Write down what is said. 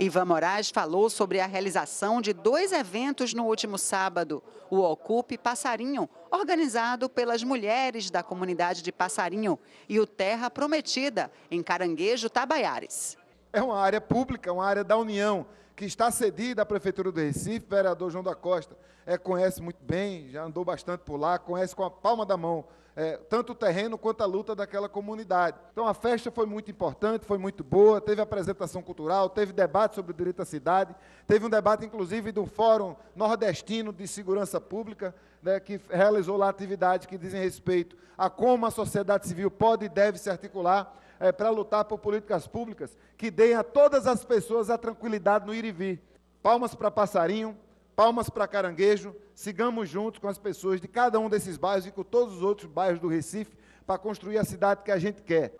Ivan Moraes falou sobre a realização de dois eventos no último sábado: o Ocupe Passarinho, organizado pelas mulheres da comunidade de Passarinho, e o Terra Prometida, em Caranguejo Tabaiares. É uma área pública, uma área da União que está cedida à Prefeitura do Recife, vereador João da Costa é, conhece muito bem, já andou bastante por lá, conhece com a palma da mão é, tanto o terreno quanto a luta daquela comunidade. Então a festa foi muito importante, foi muito boa, teve apresentação cultural, teve debate sobre o direito à cidade, teve um debate inclusive do Fórum Nordestino de Segurança Pública, né, que realizou lá atividades que dizem respeito a como a sociedade civil pode e deve se articular é, para lutar por políticas públicas que deem a todas as pessoas a tranquilidade no ir Caririvi. Palmas para Passarinho, palmas para Caranguejo. Sigamos juntos com as pessoas de cada um desses bairros e com todos os outros bairros do Recife para construir a cidade que a gente quer.